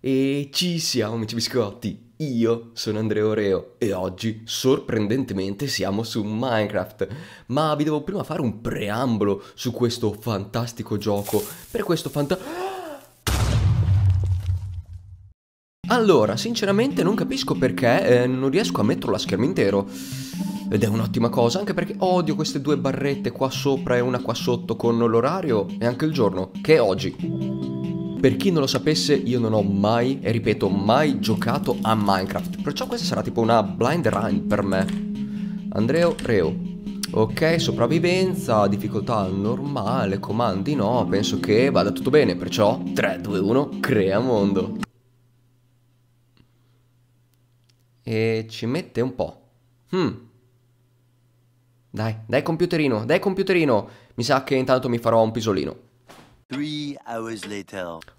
E ci siamo amici biscotti, io sono Andrea Oreo e oggi sorprendentemente siamo su Minecraft, ma vi devo prima fare un preambolo su questo fantastico gioco, per questo fantastico... Allora, sinceramente non capisco perché eh, non riesco a metterlo a schermo intero. Ed è un'ottima cosa, anche perché odio queste due barrette qua sopra e una qua sotto con l'orario e anche il giorno, che è oggi. Per chi non lo sapesse, io non ho mai, e ripeto, mai giocato a Minecraft. Perciò questa sarà tipo una blind run per me. Andreo Reo. Ok, sopravvivenza, difficoltà normale, comandi no, penso che vada tutto bene, perciò 3, 2, 1, crea mondo. E ci mette un po'. Hmm. Dai, dai computerino, dai computerino. Mi sa che intanto mi farò un pisolino.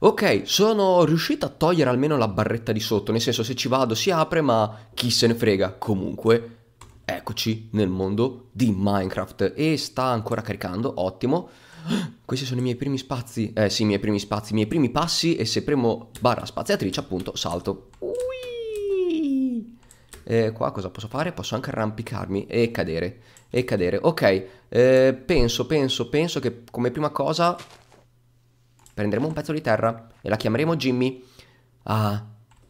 Ok, sono riuscito a togliere almeno la barretta di sotto, nel senso se ci vado si apre, ma chi se ne frega, comunque eccoci nel mondo di Minecraft e sta ancora caricando, ottimo. Questi sono i miei primi spazi, eh sì, i miei primi spazi, i miei primi passi e se premo barra spaziatrice appunto salto. Ui! Eh, qua cosa posso fare? Posso anche arrampicarmi e cadere, e cadere. Ok, eh, penso, penso, penso che come prima cosa Prenderemo un pezzo di terra e la chiameremo Jimmy. Ah,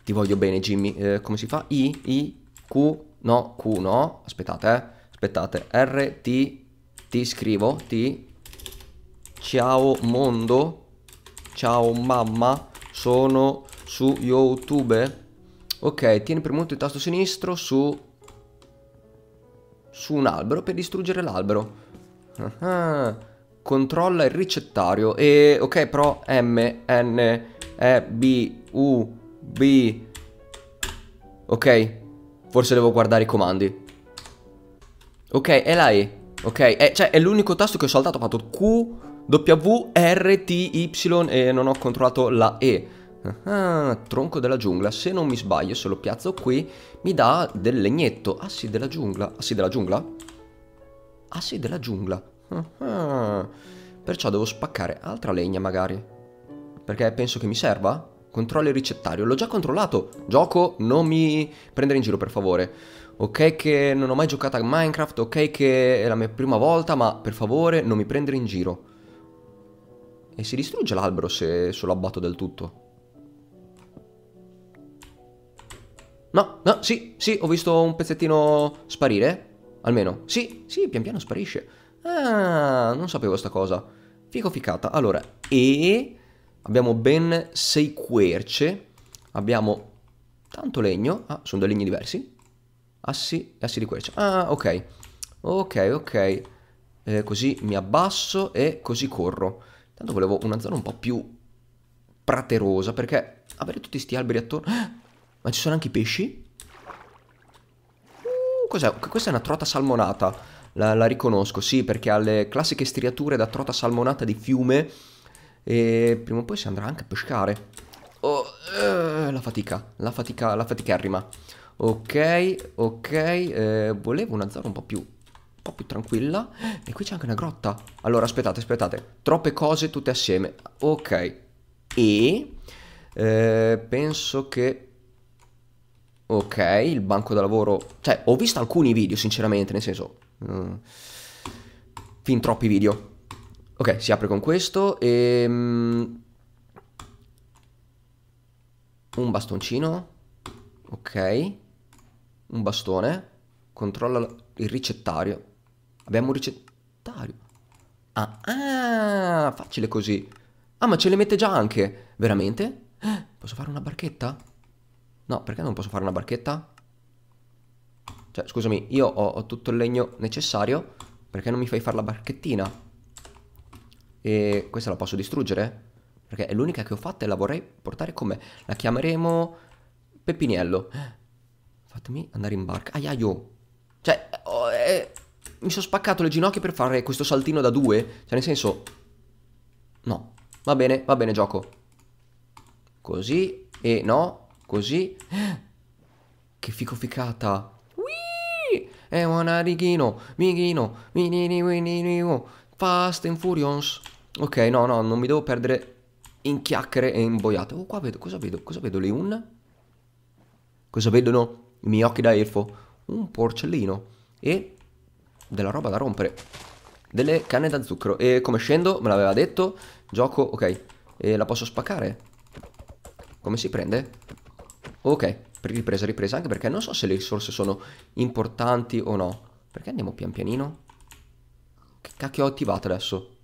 ti voglio bene Jimmy. Eh, come si fa? I, I, Q, no, Q, no. Aspettate, eh. Aspettate. R, T, ti scrivo, T. Ciao mondo. Ciao mamma. Sono su YouTube. Ok, tieni premuto il tasto sinistro su... Su un albero per distruggere l'albero. Ah ah controlla il ricettario e ok però M, N, E, B, U, B Ok Forse devo guardare i comandi Ok è la E Ok è, cioè è l'unico tasto che ho saltato Ho fatto Q W, R, T, Y e non ho controllato la E ah, Tronco della giungla Se non mi sbaglio se lo piazzo qui Mi dà del legnetto Assi ah, della giungla Assi ah, della giungla? Assi ah, della giungla Ah, ah, perciò devo spaccare altra legna magari. Perché penso che mi serva? Controllo il ricettario, l'ho già controllato. Gioco, non mi prendere in giro per favore. Ok che non ho mai giocato a Minecraft, ok che è la mia prima volta, ma per favore non mi prendere in giro. E si distrugge l'albero se solo abbatto del tutto. No, no, sì, sì, ho visto un pezzettino sparire. Almeno, sì, sì, pian piano sparisce. Ah, non sapevo questa cosa. Fico ficata. Allora, e... Abbiamo ben sei querce. Abbiamo tanto legno. Ah, sono due legni diversi. Assi e assi di quercia. Ah, ok. Ok, ok. Eh, così mi abbasso e così corro. Tanto volevo una zona un po' più praterosa perché avere tutti questi alberi attorno... Ah, ma ci sono anche i pesci? Uh, cos'è? Questa è una trota salmonata la, la riconosco, sì, perché ha le classiche striature da trota salmonata di fiume e prima o poi si andrà anche a pescare. Oh, eh, la fatica, la fatica, la faticherrima. Ok, ok, eh, volevo una zona un po' più un po' più tranquilla E qui c'è anche una grotta Allora aspettate aspettate Troppe cose tutte assieme Ok E eh, Penso che Ok il banco da lavoro Cioè ho visto alcuni video sinceramente Nel senso eh, fin troppi video. Ok, si apre con questo e... Um, un bastoncino. Ok. Un bastone. Controlla il ricettario. Abbiamo un ricettario. Ah, ah, facile così. Ah, ma ce le mette già anche. Veramente? Eh, posso fare una barchetta? No, perché non posso fare una barchetta? Cioè, scusami, io ho, ho tutto il legno necessario, perché non mi fai fare la barchettina? E questa la posso distruggere? Perché è l'unica che ho fatta e la vorrei portare con me. La chiameremo Peppiniello. Fatemi andare in barca. Aiaio. Oh. Cioè, oh, eh, mi sono spaccato le ginocchia per fare questo saltino da due. Cioè, nel senso... No. Va bene, va bene, gioco. Così. E no. Così. Che fico ficata. E una righino, mighino, minini, winini, oh. fast and furious. Ok, no, no, non mi devo perdere in chiacchiere e in boiate. Oh, qua vedo, cosa vedo? Cosa vedo lì? Un... Cosa vedono i miei occhi da elfo? Un porcellino. E della roba da rompere. Delle canne da zucchero. E come scendo? Me l'aveva detto. Gioco, ok. E la posso spaccare? Come si prende? Ok ripresa, ripresa, anche perché non so se le risorse sono importanti o no. Perché andiamo pian pianino? Che cacchio ho attivato adesso?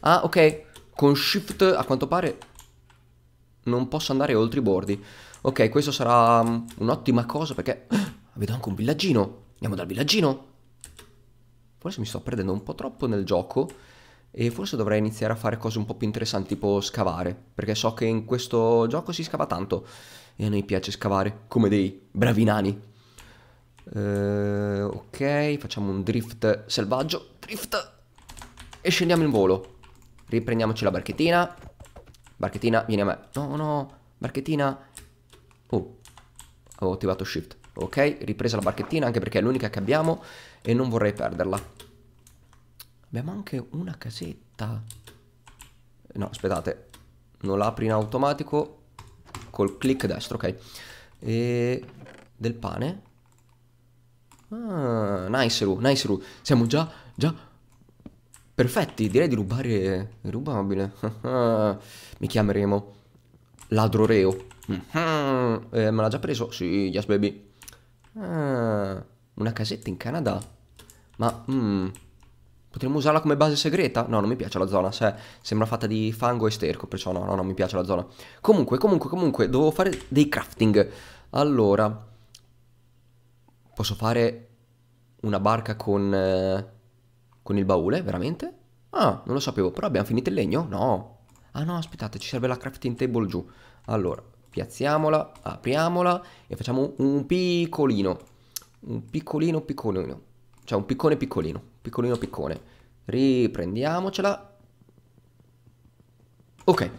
Ah, ok. Con shift, a quanto pare, non posso andare oltre i bordi. Ok, questo sarà mm, un'ottima cosa perché... Ah, vedo anche un villaggino. Andiamo dal villaggino. Forse mi sto perdendo un po' troppo nel gioco e forse dovrei iniziare a fare cose un po' più interessanti, tipo scavare, perché so che in questo gioco si scava tanto e a noi piace scavare come dei bravi nani. Eh, ok, facciamo un drift selvaggio. Drift! E scendiamo in volo. Riprendiamoci la barchettina. Barchettina, vieni a me. No, no, barchettina. Oh, ho attivato shift. Ok, ripresa la barchettina anche perché è l'unica che abbiamo e non vorrei perderla. Abbiamo anche una casetta. No, aspettate. Non l'apri in automatico col clic destro, ok. E del pane. Ah, nice Ru, nice Ru. Siamo già, già perfetti. Direi di rubare rubabile. Mi chiameremo ladro reo. eh, me l'ha già preso? Sì, yes baby. Ah, una casetta in Canada. Ma... Mm, Potremmo usarla come base segreta? No, non mi piace la zona, se, cioè, sembra fatta di fango e sterco, perciò no, no, non mi piace la zona. Comunque, comunque, comunque, devo fare dei crafting. Allora, posso fare una barca con, eh, con il baule, veramente? Ah, non lo sapevo, però abbiamo finito il legno? No. Ah no, aspettate, ci serve la crafting table giù. Allora, piazziamola, apriamola e facciamo un piccolino. Un piccolino piccolino. Cioè un piccone piccolino piccolino piccone. Riprendiamocela. Ok.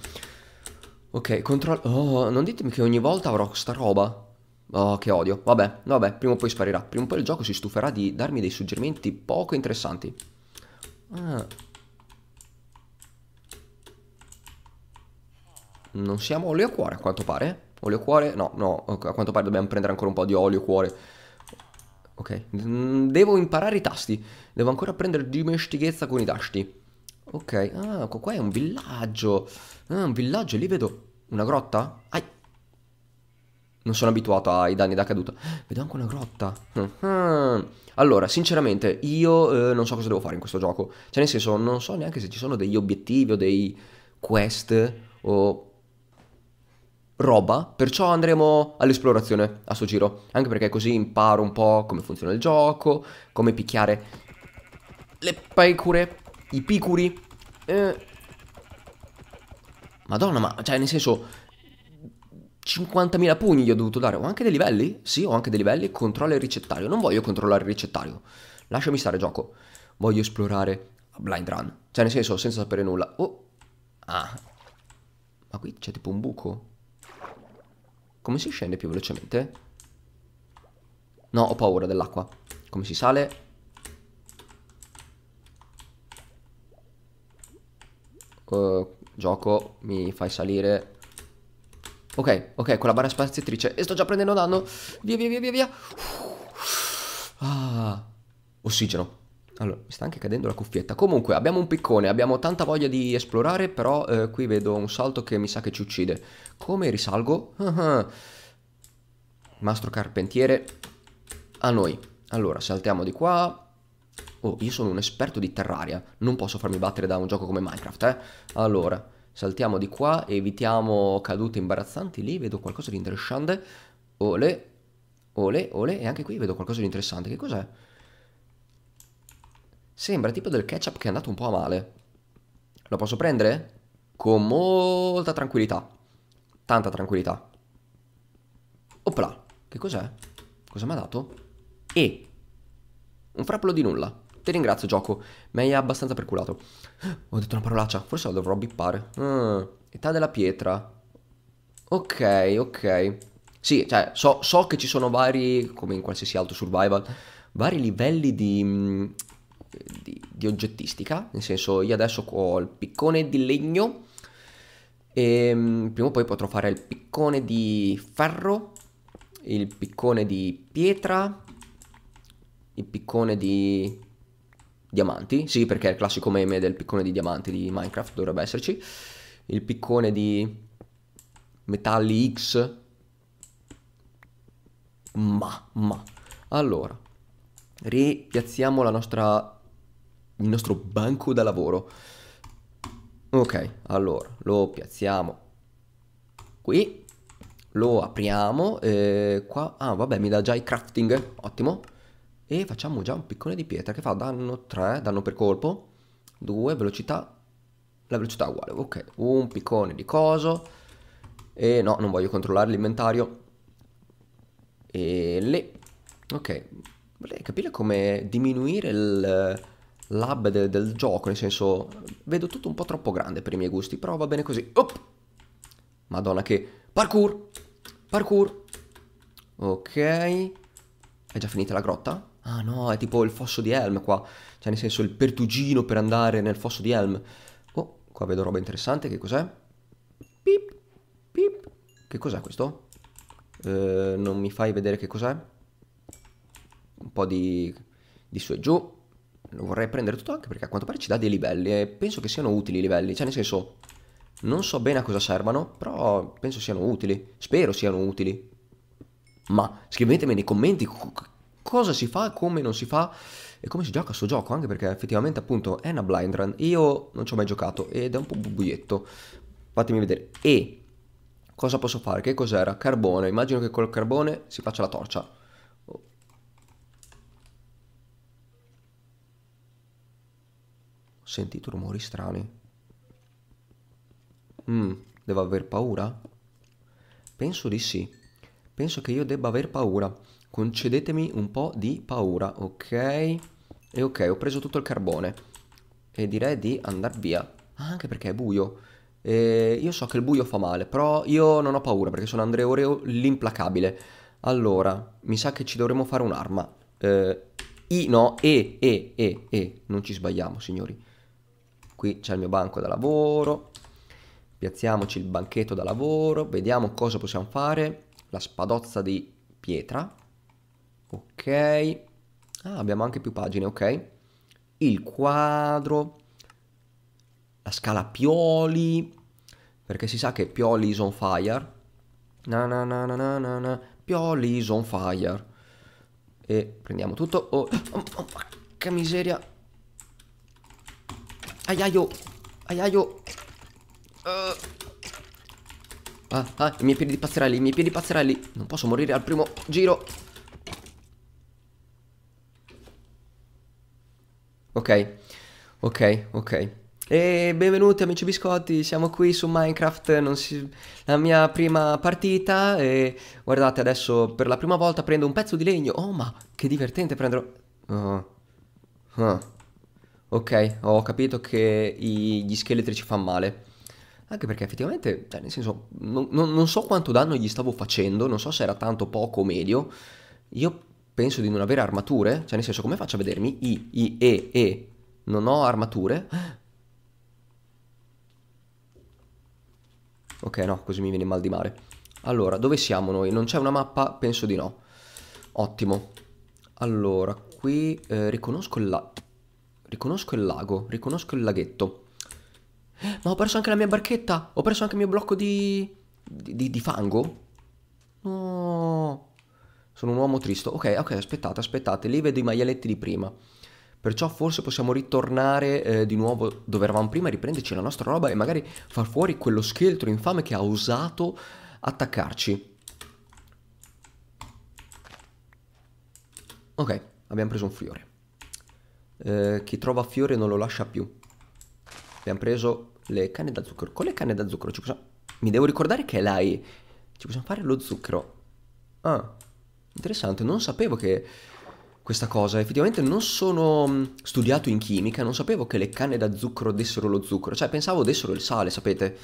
Ok, controllo... Oh, non ditemi che ogni volta avrò sta roba. Oh, che odio. Vabbè, vabbè, prima o poi sparirà. Prima o poi il gioco si stuferà di darmi dei suggerimenti poco interessanti. Ah. Non siamo olio cuore, a quanto pare. Olio cuore? No, no, a quanto pare dobbiamo prendere ancora un po' di olio cuore Ok, mm, devo imparare i tasti. Devo ancora prendere dimestichezza con i tasti. Ok, ah, qua è un villaggio. Ah, un villaggio, lì vedo una grotta. Ai. Non sono abituato ai danni da caduta. Vedo anche una grotta. Allora, sinceramente, io eh, non so cosa devo fare in questo gioco. Cioè, nel senso, non so neanche se ci sono degli obiettivi o dei quest o roba, perciò andremo all'esplorazione a suo giro, anche perché così imparo un po' come funziona il gioco, come picchiare le pecore, i picuri. Eh. Madonna, ma cioè nel senso 50.000 pugni gli ho dovuto dare, ho anche dei livelli? Sì, ho anche dei livelli, controlla il ricettario, non voglio controllare il ricettario. Lasciami stare gioco. Voglio esplorare a blind run. Cioè nel senso senza sapere nulla. Oh. Ah. Ma qui c'è tipo un buco. Come si scende più velocemente? No, ho paura dell'acqua. Come si sale? Uh, gioco, mi fai salire. Ok, ok, con la barra spaziatrice. E sto già prendendo danno. Via, via, via, via, via. Ah, ossigeno. Allora, mi sta anche cadendo la cuffietta. Comunque, abbiamo un piccone, abbiamo tanta voglia di esplorare, però eh, qui vedo un salto che mi sa che ci uccide. Come risalgo? Mastro carpentiere, a noi. Allora, saltiamo di qua. Oh, io sono un esperto di Terraria, non posso farmi battere da un gioco come Minecraft, eh. Allora, saltiamo di qua, evitiamo cadute imbarazzanti. Lì vedo qualcosa di interessante. Ole, ole, ole, e anche qui vedo qualcosa di interessante. Che cos'è? Sembra tipo del ketchup che è andato un po' a male. Lo posso prendere? Con molta tranquillità. Tanta tranquillità. Opla. Che cos'è? Cosa mi ha dato? E. Un frappolo di nulla. Ti ringrazio, gioco. Mi hai abbastanza perculato. Ho detto una parolaccia. Forse la dovrò bippare. Mm. Età della pietra. Ok, ok. Sì, cioè, so, so, che ci sono vari, come in qualsiasi altro survival, vari livelli di mm, di, di oggettistica, nel senso io adesso ho il piccone di legno e mm, prima o poi potrò fare il piccone di ferro, il piccone di pietra, il piccone di diamanti, sì perché è il classico meme del piccone di diamanti di Minecraft dovrebbe esserci, il piccone di metalli X, ma, ma, allora, ripiazziamo la nostra il nostro banco da lavoro. Ok, allora lo piazziamo qui, lo apriamo, eh, qua, ah vabbè mi dà già i crafting, ottimo, e facciamo già un piccone di pietra che fa danno 3, danno per colpo, 2, velocità, la velocità è uguale, ok, un piccone di coso, e no, non voglio controllare l'inventario, e lì, ok, vorrei capire come diminuire il l'hub de del gioco, nel senso vedo tutto un po' troppo grande per i miei gusti, però va bene così. Oh! Madonna che... Parkour! Parkour! Ok. È già finita la grotta? Ah no, è tipo il fosso di Helm qua. Cioè nel senso il pertugino per andare nel fosso di Helm. Oh, qua vedo roba interessante, che cos'è? Pip, pip. Che cos'è questo? Eh, non mi fai vedere che cos'è? Un po' di, di su e giù lo vorrei prendere tutto anche perché a quanto pare ci dà dei livelli e penso che siano utili i livelli, cioè nel senso non so bene a cosa servano, però penso siano utili, spero siano utili. Ma scrivetemi nei commenti cosa si fa, come non si fa e come si gioca a sto gioco, anche perché effettivamente appunto è una blind run, io non ci ho mai giocato ed è un po' buietto. Fatemi vedere. E cosa posso fare? Che cos'era? Carbone, immagino che col carbone si faccia la torcia. sentito rumori strani. Mm, devo aver paura? Penso di sì. Penso che io debba aver paura. Concedetemi un po' di paura, ok? E ok, ho preso tutto il carbone. E direi di andare via. Ah, anche perché è buio. E io so che il buio fa male, però io non ho paura perché sono Andrea Oreo l'implacabile. Allora, mi sa che ci dovremmo fare un'arma. Eh, I no, E, E, E, E. Non ci sbagliamo, signori qui c'è il mio banco da lavoro, piazziamoci il banchetto da lavoro, vediamo cosa possiamo fare, la spadozza di pietra, ok, ah, abbiamo anche più pagine, ok, il quadro, la scala Pioli, perché si sa che Pioli is on fire, na na na na na na, na. Pioli is on fire, e prendiamo tutto, oh, oh, oh, oh che miseria, Aiaio. Aiaio. Uh. Ah, ah, i miei piedi pazzerelli, i miei piedi pazzerelli. Non posso morire al primo giro. Ok, ok, ok. E benvenuti amici biscotti, siamo qui su Minecraft, si... la mia prima partita e guardate adesso per la prima volta prendo un pezzo di legno. Oh ma che divertente prendere... Oh. Oh. Ok, ho capito che i- gli scheletri ci fanno male. Anche perché effettivamente, cioè, nel senso, non, non- non so quanto danno gli stavo facendo, non so se era tanto, poco o medio. Io penso di non avere armature, cioè nel senso, come faccio a vedermi? I, I, E, E. Non ho armature. Ok, no, così mi viene il mal di mare. Allora, dove siamo noi? Non c'è una mappa? Penso di no. Ottimo. Allora, qui eh, riconosco la... Riconosco il lago, riconosco il laghetto. Ma ho perso anche la mia barchetta. Ho perso anche il mio blocco di... di, di, di fango. No. Sono un uomo tristo. Ok, ok, aspettate, aspettate. Lì vedo i maialetti di prima. Perciò forse possiamo ritornare eh, di nuovo dove eravamo prima, riprenderci la nostra roba e magari far fuori quello scheletro infame che ha osato attaccarci. Ok, abbiamo preso un fiore eh, chi trova fiore non lo lascia più. Abbiamo preso le canne da zucchero. Con le canne da zucchero ci possiamo... Mi devo ricordare che l'hai Ci possiamo fare lo zucchero. Ah, interessante. Non sapevo che questa cosa. Effettivamente non sono mm, studiato in chimica, non sapevo che le canne da zucchero dessero lo zucchero, cioè pensavo dessero il sale, sapete.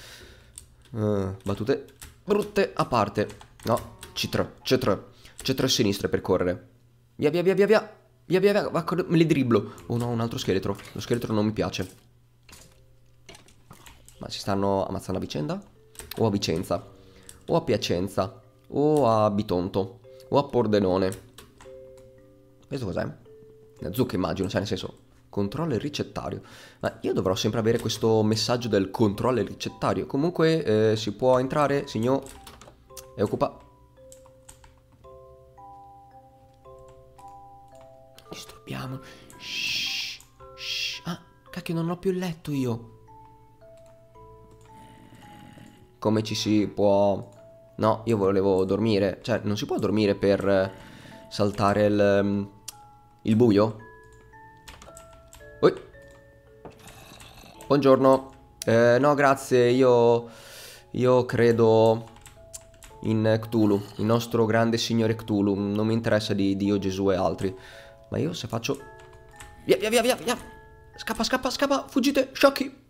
Uh, battute brutte a parte. No, C3, c'è tre C3 a per correre. Via, via, via, via, via. Via, via, via, me li dribblo. Oh no, un altro scheletro. Lo scheletro non mi piace. Ma ci stanno ammazzando a vicenda? O a Vicenza? O a Piacenza? O a Bitonto? O a Pordenone? Questo cos'è? La zucca immagino, cioè nel senso... Controllo il ricettario. Ma io dovrò sempre avere questo messaggio del controllo il ricettario. Comunque eh, si può entrare, signor... È occupato... sappiamo. Shh, shh. Ah, cacchio, non ho più il letto io. Come ci si può... No, io volevo dormire. Cioè, non si può dormire per eh, saltare il, ehm, il buio? Ui. Buongiorno. Eh, no, grazie, io... Io credo in Cthulhu, il nostro grande signore Cthulhu. Non mi interessa di Dio, Gesù e altri. Ma io se faccio... Via, via, via, via, via. Scappa, scappa, scappa. Fuggite, sciocchi.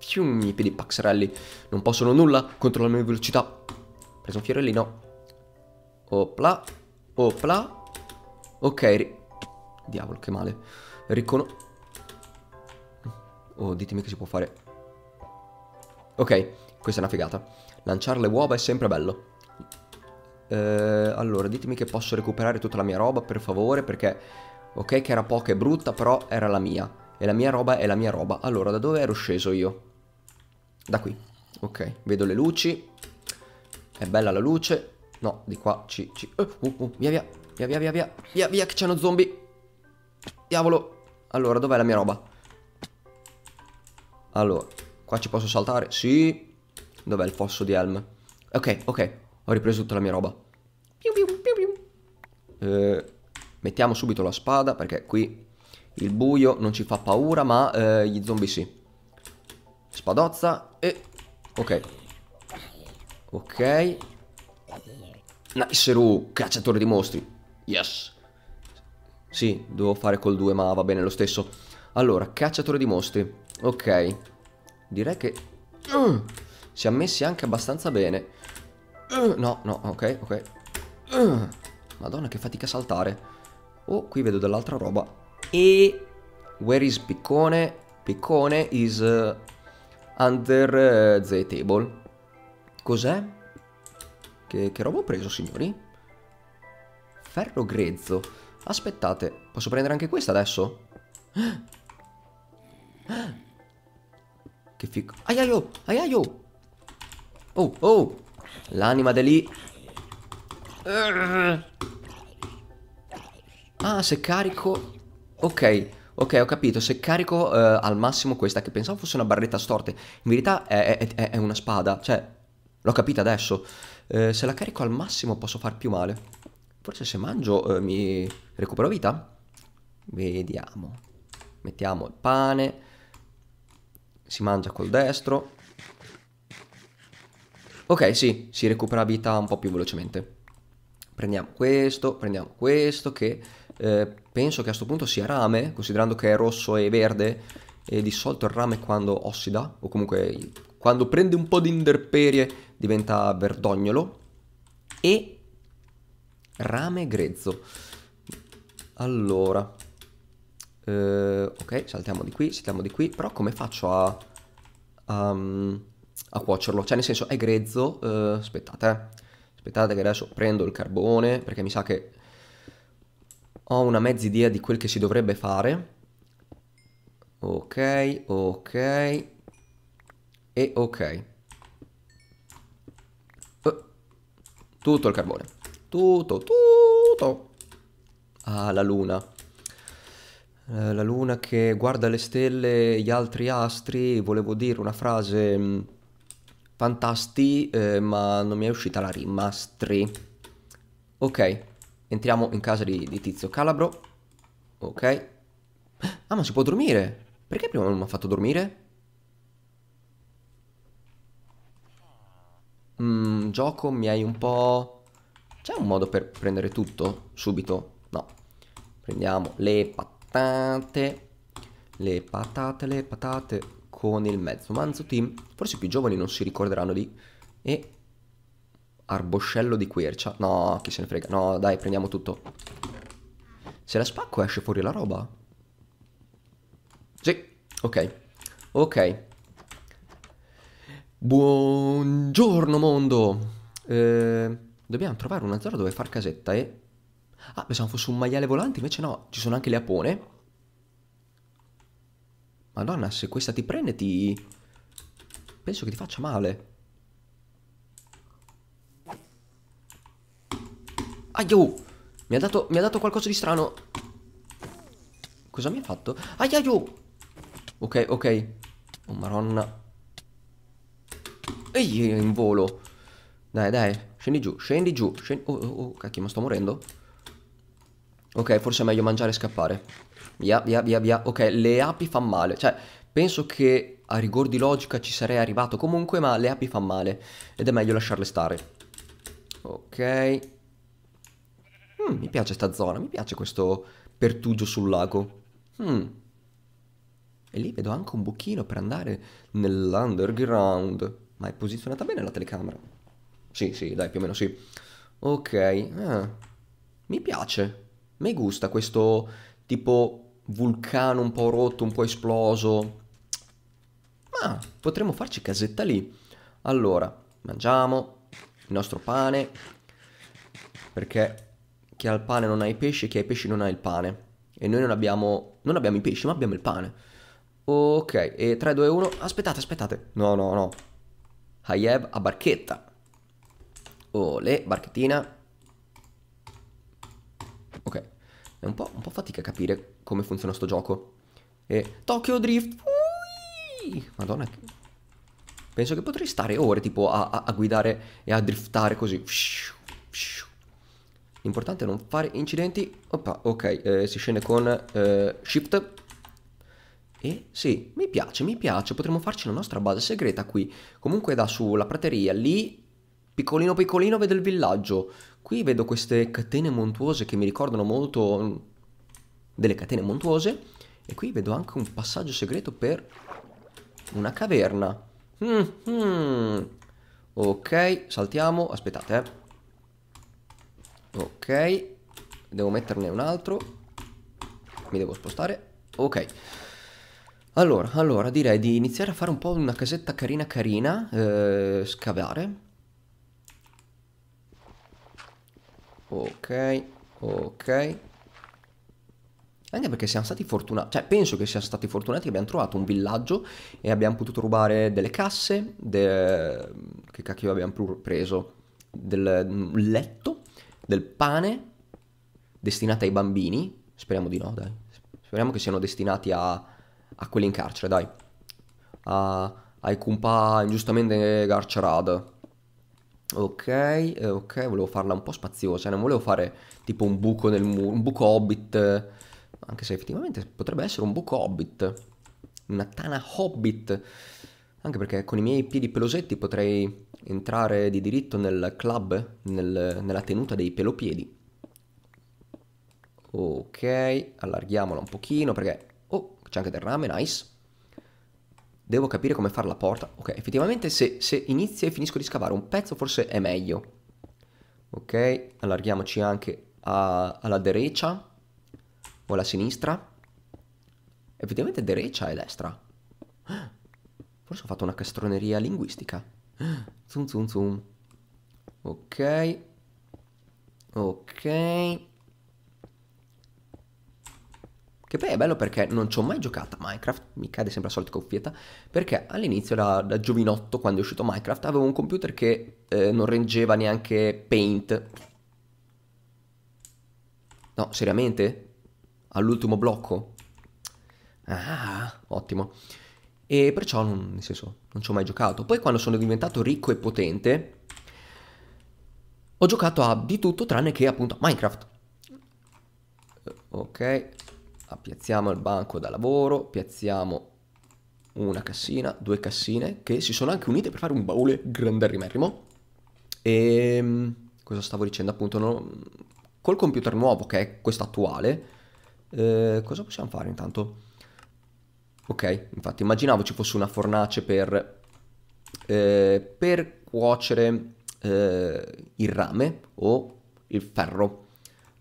Fium, i piedi paxerelli. Non possono nulla contro la mia velocità. Preso un fiorellino. Opla. Opla. Ok. Ri... Diavolo, che male. Ricono... Oh, ditemi che si può fare. Ok, questa è una figata. Lanciare le uova è sempre bello. Eh, allora, ditemi che posso recuperare tutta la mia roba, per favore, perché... Ok, che era poca e brutta, però era la mia. E la mia roba è la mia roba. Allora, da dove ero sceso io? Da qui. Ok, vedo le luci. È bella la luce. No, di qua ci... ci... Uh, uh, uh, via, via, via, via, via, via, via, via, che c'hanno zombie. Diavolo. Allora, dov'è la mia roba? Allora, qua ci posso saltare? Sì. Dov'è il fosso di Helm? Ok, ok. Ho ripreso tutta la mia roba. Piu piu piu piu. Eh, mettiamo subito la spada perché qui il buio non ci fa paura ma eh, gli zombie sì. Spadozza e... Ok. Ok. Nice Ru, cacciatore di mostri. Yes. Sì, devo fare col 2 ma va bene lo stesso. Allora, cacciatore di mostri. Ok. Direi che... Mm. Siamo messi anche abbastanza bene. Uh, no, no, ok, ok. Uh, madonna, che fatica a saltare. Oh, qui vedo dell'altra roba. E... Where is piccone? Piccone is uh, under uh, the table. Cos'è? Che, che roba ho preso, signori? Ferro grezzo. Aspettate, posso prendere anche questa adesso? Che fico. Aiaio! Aiaio! Oh, oh, oh! oh. L'anima di lì. Ah, se carico... Ok, ok, ho capito. Se carico eh, al massimo questa, che pensavo fosse una barretta storte. In verità è, è, è una spada. Cioè, l'ho capita adesso. Eh, se la carico al massimo posso far più male. Forse se mangio eh, mi recupero vita? Vediamo. Mettiamo il pane. Si mangia col destro. Ok, sì, si recupera vita un po' più velocemente. Prendiamo questo, prendiamo questo che eh, penso che a sto punto sia rame, considerando che è rosso e verde, e di solito il rame quando ossida, o comunque quando prende un po' di interperie diventa verdognolo. E rame grezzo. Allora, eh, ok, saltiamo di qui, saltiamo di qui, però come faccio a... Um, a cuocerlo, cioè nel senso è grezzo, eh, aspettate, eh. aspettate che adesso prendo il carbone perché mi sa che ho una mezza idea di quel che si dovrebbe fare. Ok, ok e ok. Uh, tutto il carbone, tutto, tutto. Ah, la luna eh, la luna che guarda le stelle, e gli altri astri, volevo dire una frase mm, Fantasti, eh, ma non mi è uscita la rima. Ok, entriamo in casa di, di Tizio Calabro. Ok. Ah, ma si può dormire. Perché prima non mi ha fatto dormire? Mm, gioco, mi hai un po'... C'è un modo per prendere tutto? Subito? No. Prendiamo le patate. Le patate, le patate con il mezzo manzo team, forse i più giovani non si ricorderanno di... E... Arboscello di quercia. No, chi se ne frega. No, dai, prendiamo tutto. Se la spacco esce fuori la roba. Sì, ok. Ok. Buongiorno mondo! Eh, dobbiamo trovare una zona dove far casetta e... Ah, pensavo fosse un maiale volante, invece no, ci sono anche le apone. Madonna, se questa ti prende ti... Penso che ti faccia male. Aiuto! Uh, mi ha dato, mi ha dato qualcosa di strano. Cosa mi ha fatto? Aiuto! Uh. Ok, ok. Oh, madonna. Ehi, in volo. Dai, dai. Scendi giù, scendi giù. Scendi... Oh, oh, oh, cacchio, ma sto morendo. Ok, forse è meglio mangiare e scappare via, via, via, via. Ok, le api fanno male. Cioè, penso che a rigor di logica ci sarei arrivato comunque, ma le api fanno male. Ed è meglio lasciarle stare. Ok. Mm, mi piace sta zona, mi piace questo pertugio sul lago. Mm. E lì vedo anche un buchino per andare nell'underground. Ma è posizionata bene la telecamera? Sì, sì, dai, più o meno sì. Ok, ah. mi piace. Mi gusta questo tipo vulcano un po' rotto, un po' esploso. Ma potremmo farci casetta lì. Allora, mangiamo il nostro pane, perché chi ha il pane non ha i pesci e chi ha i pesci non ha il pane. E noi non abbiamo, non abbiamo i pesci, ma abbiamo il pane. Ok, e 3, 2, 1, aspettate, aspettate. No, no, no. Hayeb a barchetta. Ole, oh, barchettina. Ok, è un po', un po' fatica a capire come funziona sto gioco. E Tokyo Drift. Ui! Madonna. Penso che potrei stare ore tipo a, a, a guidare e a driftare così. L'importante è non fare incidenti. Opa, ok, eh, si scende con eh, shift. E sì, mi piace, mi piace. Potremmo farci la nostra base segreta qui. Comunque da sulla prateria, lì piccolino piccolino vedo il villaggio. Qui vedo queste catene montuose che mi ricordano molto mm, delle catene montuose. E qui vedo anche un passaggio segreto per una caverna. Mm -hmm. Ok, saltiamo. Aspettate, eh. Ok. Devo metterne un altro. Mi devo spostare. Ok. Allora, allora, direi di iniziare a fare un po' una casetta carina carina. Eh, scavare. Ok, ok. Anche perché siamo stati fortunati, cioè penso che siamo stati fortunati che abbiamo trovato un villaggio e abbiamo potuto rubare delle casse, de... che cacchio abbiamo preso, del letto, del pane destinato ai bambini, speriamo di no dai, speriamo che siano destinati a, a quelli in carcere dai, a... ai compà ingiustamente carcerati. Ok, eh, ok, volevo farla un po' spaziosa, non volevo fare tipo un buco nel muro, un buco hobbit anche se effettivamente potrebbe essere un buco hobbit. Una tana hobbit. Anche perché con i miei piedi pelosetti potrei entrare di diritto nel club, nel, nella tenuta dei pelopiedi. Ok, allarghiamola un pochino perché... Oh, c'è anche del rame, nice. Devo capire come fare la porta. Ok, effettivamente se, se inizio e finisco di scavare un pezzo forse è meglio. Ok, allarghiamoci anche a, alla derecha. Vola a sinistra. Effettivamente derecha e destra. Forse ho fatto una castroneria linguistica. Zoom zoom zoom. Ok. Ok. Che poi è bello perché non ci ho mai giocato a Minecraft, mi cade sempre la solita cuffietta, perché all'inizio da, da, giovinotto, quando è uscito Minecraft, avevo un computer che eh, non reggeva neanche Paint. No, seriamente? all'ultimo blocco. Ah, ottimo. E perciò, non, nel senso, non ci ho mai giocato. Poi quando sono diventato ricco e potente, ho giocato a di tutto tranne che appunto Minecraft. Ok, piazziamo il banco da lavoro, piazziamo una cassina, due cassine che si sono anche unite per fare un baule granderrimerrimo. E ehm, cosa stavo dicendo appunto? No, col computer nuovo che è questo attuale, eh, cosa possiamo fare intanto? Ok, infatti immaginavo ci fosse una fornace per, eh, per cuocere eh, il rame o il ferro.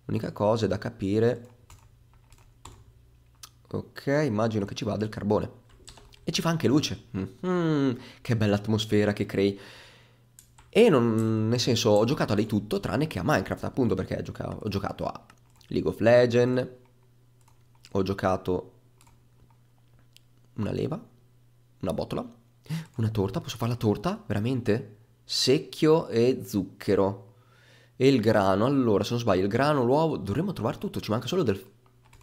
L'unica cosa è da capire... Ok, immagino che ci vada il carbone. E ci fa anche luce. Mm -hmm, che bella atmosfera che crei. E non, nel senso, ho giocato a lei tutto tranne che a Minecraft, appunto perché ho giocato, ho giocato a League of Legends, ho giocato una leva, una botola, una torta, posso fare la torta? Veramente? Secchio e zucchero. E il grano, allora se non sbaglio, il grano, l'uovo, dovremmo trovare tutto, ci manca solo del...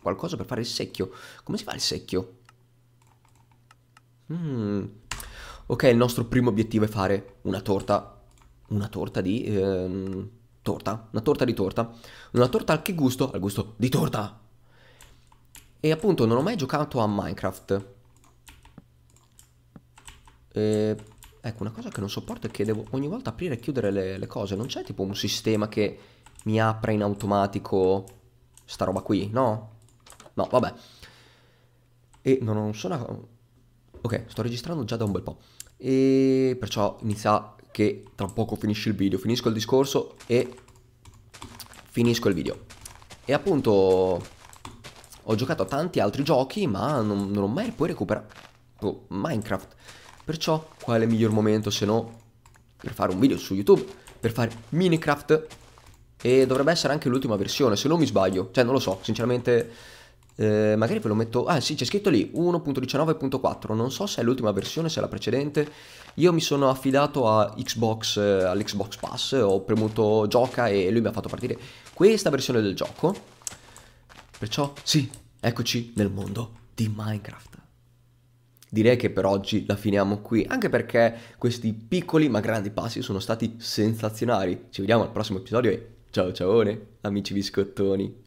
qualcosa per fare il secchio. Come si fa il secchio? Mm. Ok, il nostro primo obiettivo è fare una torta, una torta di... Ehm, torta, una torta di torta. Una torta al che gusto? Al gusto di torta! E appunto non ho mai giocato a Minecraft. E, ecco, una cosa che non sopporto è che devo ogni volta aprire e chiudere le, le cose. Non c'è tipo un sistema che mi apra in automatico sta roba qui, no? No, vabbè. E non, non sono... Ok, sto registrando già da un bel po'. E perciò inizia che tra poco finisce il video. Finisco il discorso e finisco il video. E appunto ho giocato a tanti altri giochi, ma non, non ho mai poi recuperato oh, Minecraft. Perciò, qual è il miglior momento se no per fare un video su YouTube, per fare Minecraft? E dovrebbe essere anche l'ultima versione, se non mi sbaglio. Cioè, non lo so, sinceramente... Eh, magari ve lo metto... Ah sì, c'è scritto lì 1.19.4. Non so se è l'ultima versione, se è la precedente. Io mi sono affidato a Xbox, eh, all'Xbox Pass. Ho premuto gioca e lui mi ha fatto partire questa versione del gioco Perciò sì, eccoci nel mondo di Minecraft. Direi che per oggi la finiamo qui, anche perché questi piccoli ma grandi passi sono stati sensazionali. Ci vediamo al prossimo episodio e ciao ciao amici biscottoni.